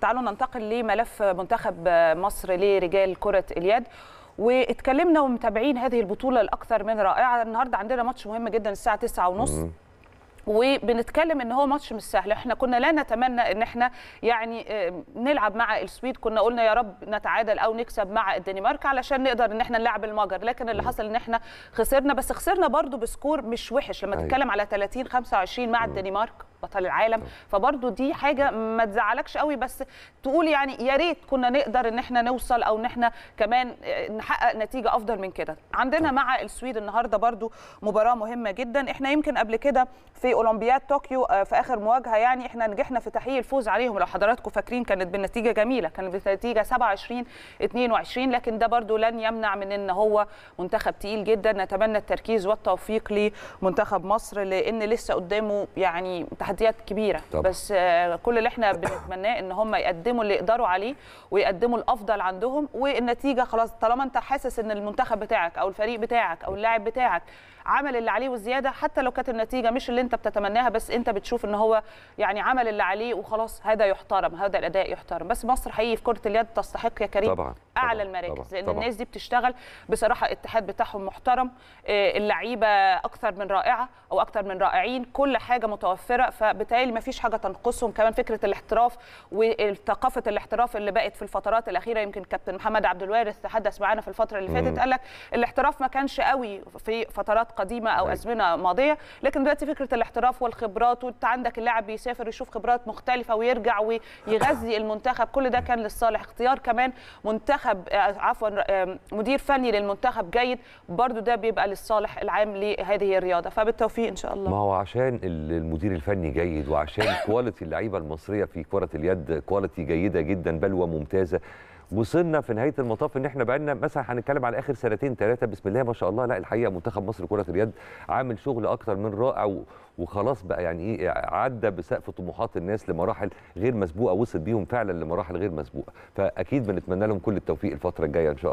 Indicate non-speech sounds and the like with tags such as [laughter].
تعالوا ننتقل لملف منتخب مصر لرجال كرة اليد واتكلمنا ومتابعين هذه البطولة الأكثر من رائعة النهاردة عندنا ماتش مهم جدا الساعة 9:30 وبنتكلم ان هو ماتش مش سهل احنا كنا لا نتمنى ان احنا يعني آه، نلعب مع السويد كنا قلنا يا رب نتعادل او نكسب مع الدنمارك علشان نقدر ان احنا نلعب المجر لكن اللي حصل ان احنا خسرنا بس خسرنا برضو بسكور مش وحش لما أيوة. تتكلم على 30 25 مع الدنمارك بطل العالم فبرضو دي حاجه ما تزعلكش قوي بس تقول يعني يا ريت كنا نقدر ان احنا نوصل او ان احنا كمان نحقق نتيجه افضل من كده عندنا مع السويد النهارده برضو مباراه مهمه جدا احنا يمكن قبل كده في اولمبياد طوكيو آه، في اخر مواجهه يعني احنا نجحنا في تحقيق الفوز عليهم لو حضراتكم فاكرين كانت بالنتيجه جميله كانت بالنتيجه 27 22 لكن ده برضو لن يمنع من ان هو منتخب تقيل جدا نتمنى التركيز والتوفيق لمنتخب مصر لان لسه قدامه يعني تحديات كبيره طبعا. بس آه، كل اللي احنا بنتمناه ان هم يقدموا اللي يقدروا عليه ويقدموا الافضل عندهم والنتيجه خلاص طالما انت حاسس ان المنتخب بتاعك او الفريق بتاعك او اللاعب بتاعك عمل اللي عليه وزياده حتى لو كانت النتيجه مش اللي انت بتتمناها بس انت بتشوف ان هو يعني عمل اللي عليه وخلاص هذا يحترم هذا الاداء يحترم بس مصر حقيقي في كره اليد تستحق يا كريم طبعا. اعلى المراكز طبعًا. لان طبعًا. الناس دي بتشتغل بصراحه الاتحاد بتاعهم محترم آه، اللعيبه اكثر من رائعه او اكثر من رائعين كل حاجه متوفره فبالتالي ما فيش حاجه تنقصهم كمان فكره الاحتراف وثقافه الاحتراف اللي بقت في الفترات الاخيره يمكن كابتن محمد عبد الوارث تحدث معانا في الفتره اللي فاتت قال لك الاحتراف ما كانش قوي في فترات قديمه او أيوة. ازمنه ماضيه لكن دلوقتي فكره الاحتراف والخبرات وانت عندك اللاعب بيسافر يشوف خبرات مختلفه ويرجع ويغذي [coughs] المنتخب كل ده كان للصالح اختيار كمان منتخب آه، عفوا آه، مدير فني للمنتخب جيد برضو ده بيبقى للصالح العام لهذه الرياضه فبالتوفيق ان شاء الله ما هو عشان المدير الفني فني جيد وعشان كواليتي اللعيبه المصريه في كره اليد كواليتي جيده جدا بل وممتازه وصلنا في نهايه المطاف ان احنا بقالنا مثلا هنتكلم على اخر سنتين ثلاثه بسم الله ما شاء الله لا الحقيقه منتخب مصر كره اليد عامل شغل اكتر من رائع وخلاص بقى يعني ايه عدى بسقف طموحات الناس لمراحل غير مسبوقه وصل بيهم فعلا لمراحل غير مسبوقه فاكيد بنتمنى لهم كل التوفيق الفتره الجايه ان شاء الله